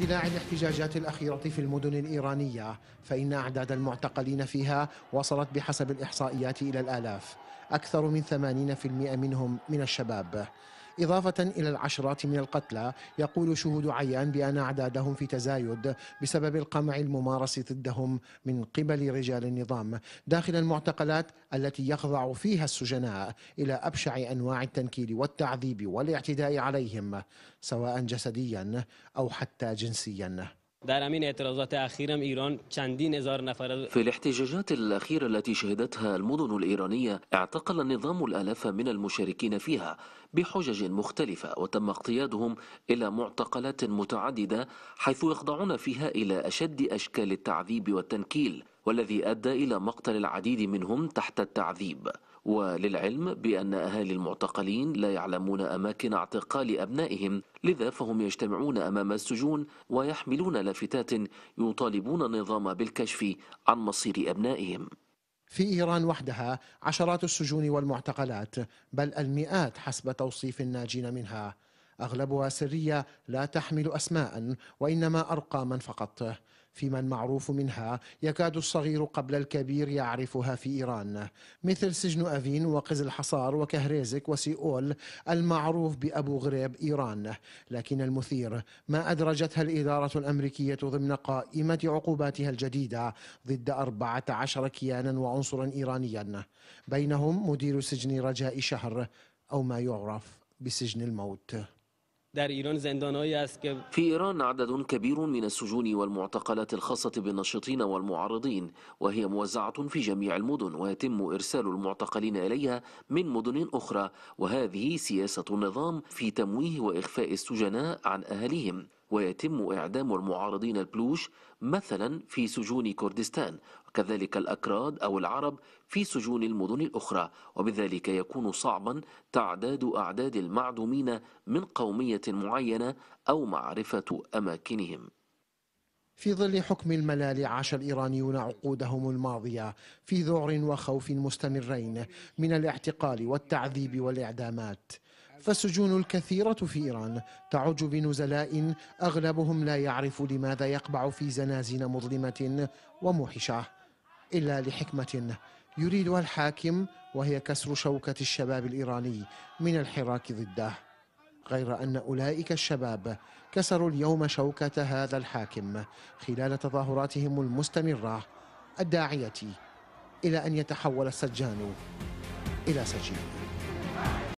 اندلاع الاحتجاجات الأخيرة في المدن الإيرانية فإن أعداد المعتقلين فيها وصلت بحسب الإحصائيات إلى الآلاف أكثر من 80% منهم من الشباب إضافة إلى العشرات من القتلى يقول شهود عيان بأن أعدادهم في تزايد بسبب القمع الممارس ضدهم من قبل رجال النظام داخل المعتقلات التي يخضع فيها السجناء إلى أبشع أنواع التنكيل والتعذيب والاعتداء عليهم سواء جسديا أو حتى جنسيا في الاحتجاجات الأخيرة التي شهدتها المدن الإيرانية اعتقل النظام الآلاف من المشاركين فيها بحجج مختلفة وتم اقتيادهم إلى معتقلات متعددة حيث يخضعون فيها إلى أشد أشكال التعذيب والتنكيل والذي أدى إلى مقتل العديد منهم تحت التعذيب وللعلم بأن أهالي المعتقلين لا يعلمون أماكن اعتقال أبنائهم لذا فهم يجتمعون أمام السجون ويحملون لافتات يطالبون النظام بالكشف عن مصير أبنائهم في إيران وحدها عشرات السجون والمعتقلات بل المئات حسب توصيف الناجين منها أغلبها سرية لا تحمل أسماء وإنما أرقاما فقط فيما المعروف منها يكاد الصغير قبل الكبير يعرفها في إيران مثل سجن أفين وقز الحصار وكهريزك وسيئول المعروف بأبو غريب إيران لكن المثير ما أدرجتها الإدارة الأمريكية ضمن قائمة عقوباتها الجديدة ضد 14 كيانا وعنصرا إيرانيا بينهم مدير سجن رجاء شهر أو ما يعرف بسجن الموت في إيران عدد كبير من السجون والمعتقلات الخاصة بالناشطين والمعارضين وهي موزعة في جميع المدن ويتم إرسال المعتقلين إليها من مدن أخرى وهذه سياسة النظام في تمويه وإخفاء السجناء عن أهلهم ويتم إعدام المعارضين البلوش مثلا في سجون كردستان وكذلك الأكراد أو العرب في سجون المدن الأخرى وبذلك يكون صعبا تعداد أعداد المعدومين من قومية معينة أو معرفة أماكنهم في ظل حكم الملال عاش الإيرانيون عقودهم الماضية في ذعر وخوف مستمرين من الاعتقال والتعذيب والإعدامات فالسجون الكثيرة في إيران تعج بنزلاء أغلبهم لا يعرف لماذا يقبع في زنازين مظلمة وموحشة إلا لحكمة يريدها الحاكم وهي كسر شوكة الشباب الإيراني من الحراك ضده غير أن أولئك الشباب كسروا اليوم شوكة هذا الحاكم خلال تظاهراتهم المستمرة الداعية إلى أن يتحول السجان إلى سجين